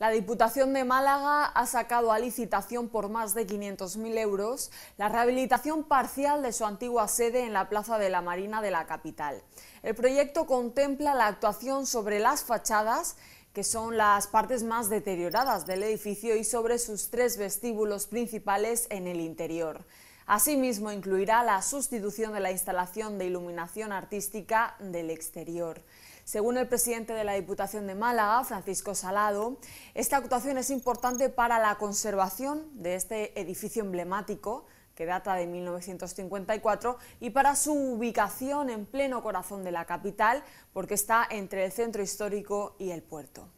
La Diputación de Málaga ha sacado a licitación por más de 500.000 euros la rehabilitación parcial de su antigua sede en la Plaza de la Marina de la capital. El proyecto contempla la actuación sobre las fachadas, que son las partes más deterioradas del edificio, y sobre sus tres vestíbulos principales en el interior. Asimismo, incluirá la sustitución de la instalación de iluminación artística del exterior. Según el presidente de la Diputación de Málaga, Francisco Salado, esta actuación es importante para la conservación de este edificio emblemático que data de 1954, y para su ubicación en pleno corazón de la capital, porque está entre el centro histórico y el puerto.